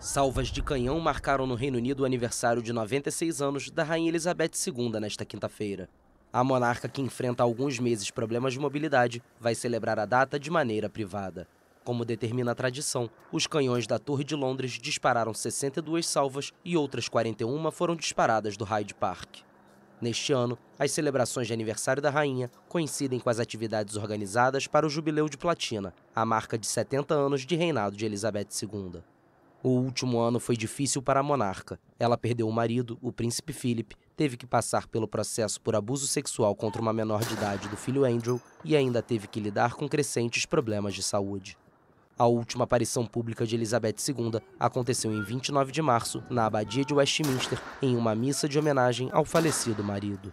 Salvas de canhão marcaram no Reino Unido o aniversário de 96 anos da Rainha Elizabeth II nesta quinta-feira. A monarca, que enfrenta há alguns meses problemas de mobilidade, vai celebrar a data de maneira privada. Como determina a tradição, os canhões da Torre de Londres dispararam 62 salvas e outras 41 foram disparadas do Hyde Park. Neste ano, as celebrações de aniversário da rainha coincidem com as atividades organizadas para o Jubileu de Platina, a marca de 70 anos de reinado de Elizabeth II. O último ano foi difícil para a monarca. Ela perdeu o marido, o príncipe Philip, teve que passar pelo processo por abuso sexual contra uma menor de idade do filho Andrew e ainda teve que lidar com crescentes problemas de saúde. A última aparição pública de Elizabeth II aconteceu em 29 de março, na Abadia de Westminster, em uma missa de homenagem ao falecido marido.